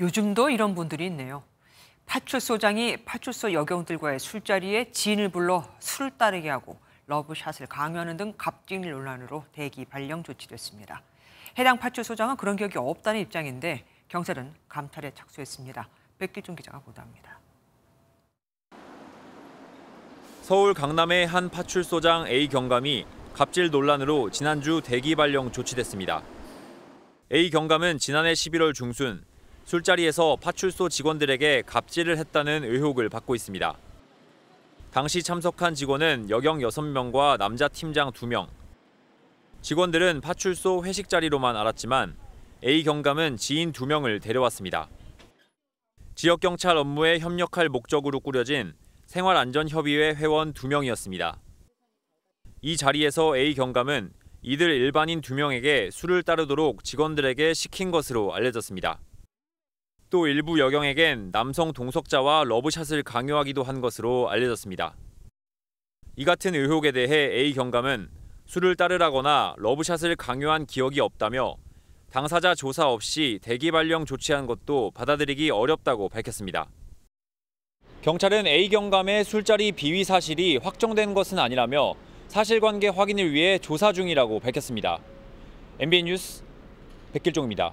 요즘도 이런 분들이 있네요. 파출소장이 파출소 여경들과의 술자리에 지인을 불러 술을 따르게 하고 러브샷을 강요하는 등 갑질 논란으로 대기 발령 조치됐습니다. 해당 파출소장은 그런 기억이 없다는 입장인데 경찰은 감찰에 착수했습니다. 백기준 기자가 보도합니다. 서울 강남의 한 파출소장 A 경감이 갑질 논란으로 지난주 대기 발령 조치됐습니다. A 경감은 지난해 11월 중순 술자리에서 파출소 직원들에게 갑질을 했다는 의혹을 받고 있습니다. 당시 참석한 직원은 여경 6명과 남자 팀장 2명. 직원들은 파출소 회식 자리로만 알았지만 A 경감은 지인 2명을 데려왔습니다. 지역경찰 업무에 협력할 목적으로 꾸려진 생활안전협의회 회원 2명이었습니다. 이 자리에서 A 경감은 이들 일반인 2명에게 술을 따르도록 직원들에게 시킨 것으로 알려졌습니다. 또 일부 여경에겐 남성 동석자와 러브샷을 강요하기도 한 것으로 알려졌습니다. 이 같은 의혹에 대해 A 경감은 술을 따르라거나 러브샷을 강요한 기억이 없다며 당사자 조사 없이 대기 발령 조치한 것도 받아들이기 어렵다고 밝혔습니다. 경찰은 A 경감의 술자리 비위 사실이 확정된 것은 아니라며 사실관계 확인을 위해 조사 중이라고 밝혔습니다. MBN 뉴스 백길종입니다.